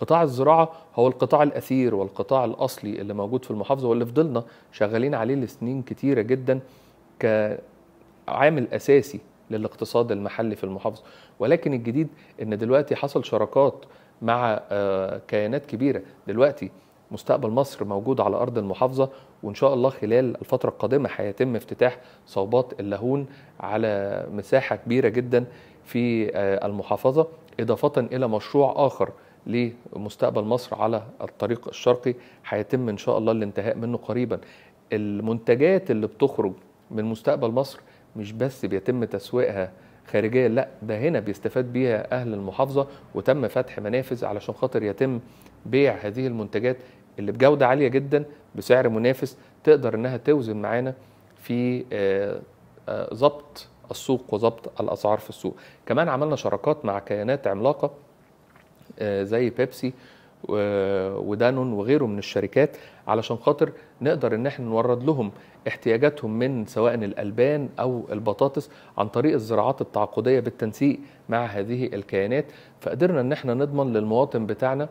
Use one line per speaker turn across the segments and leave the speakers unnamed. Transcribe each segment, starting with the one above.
قطاع الزراعه هو القطاع الاثير والقطاع الاصلي اللي موجود في المحافظه واللي فضلنا شغالين عليه لسنين كتيره جدا كعامل اساسي للاقتصاد المحلي في المحافظه ولكن الجديد ان دلوقتي حصل شراكات مع آه، كيانات كبيره دلوقتي مستقبل مصر موجود على ارض المحافظه وان شاء الله خلال الفتره القادمه هيتم افتتاح صوبات اللاهون على مساحه كبيره جدا في آه، المحافظه اضافه الى مشروع اخر لمستقبل مصر على الطريق الشرقي هيتم ان شاء الله الانتهاء منه قريبا المنتجات اللي بتخرج من مستقبل مصر مش بس بيتم تسويقها خارجيا لا ده هنا بيستفاد بيها اهل المحافظه وتم فتح منافذ علشان خاطر يتم بيع هذه المنتجات اللي بجوده عاليه جدا بسعر منافس تقدر انها توزن معانا في آه، آه، ضبط السوق وضبط الاسعار في السوق كمان عملنا شراكات مع كيانات عملاقه آه، زي بيبسي ودانون وغيره من الشركات علشان خاطر نقدر ان احنا نورد لهم احتياجاتهم من سواء الالبان او البطاطس عن طريق الزراعات التعاقديه بالتنسيق مع هذه الكيانات فقدرنا ان احنا نضمن للمواطن بتاعنا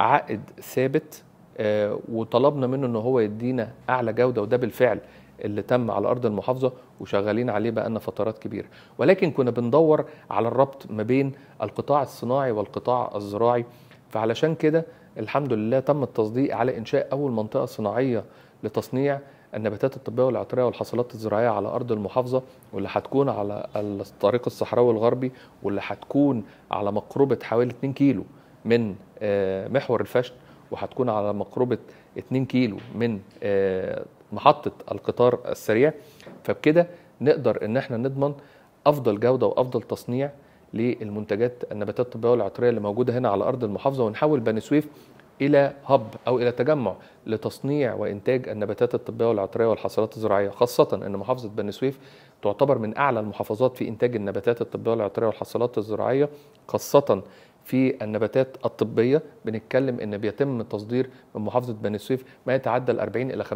عائد ثابت آه، وطلبنا منه ان هو يدينا اعلى جوده وده بالفعل اللي تم على ارض المحافظه وشغالين عليه بقالنا فترات كبيره ولكن كنا بندور على الربط ما بين القطاع الصناعي والقطاع الزراعي فعلشان كده الحمد لله تم التصديق على انشاء اول منطقه صناعيه لتصنيع النباتات الطبيه والعطريه والحصلات الزراعيه على ارض المحافظه واللي هتكون على الطريق الصحراوي الغربي واللي هتكون على مقربه حوالي 2 كيلو من آه، محور الفشت وهتكون على مقربه 2 كيلو من آه، محطه القطار السريع فبكده نقدر ان احنا نضمن افضل جوده وافضل تصنيع للمنتجات النباتات الطبيه والعطريه اللي موجوده هنا على ارض المحافظه ونحول بني سويف الى هب او الى تجمع لتصنيع وانتاج النباتات الطبيه والعطريه والحصلات الزراعيه خاصه ان محافظه بني سويف تعتبر من اعلى المحافظات في انتاج النباتات الطبيه والعطريه والحصلات الزراعيه خاصه في النباتات الطبية بنتكلم ان بيتم تصدير من محافظة بني سويف ما يتعدى ال 40 الى 50%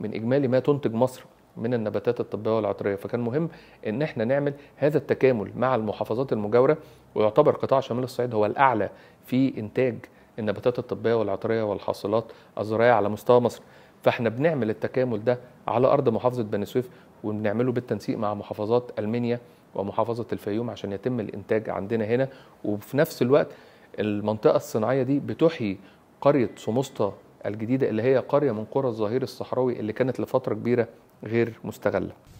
من اجمالي ما تنتج مصر من النباتات الطبية والعطرية فكان مهم ان احنا نعمل هذا التكامل مع المحافظات المجاورة ويعتبر قطاع شمال الصعيد هو الاعلى في انتاج النباتات الطبية والعطرية والحاصلات الزراعية على مستوى مصر فاحنا بنعمل التكامل ده على ارض محافظة بني سويف وبنعمله بالتنسيق مع محافظات المنيا ومحافظة الفيوم عشان يتم الإنتاج عندنا هنا وفي نفس الوقت المنطقة الصناعية دي بتحيي قرية سمسطة الجديدة اللي هي قرية من قرى الظهير الصحراوي اللي كانت لفترة كبيرة غير مستغلة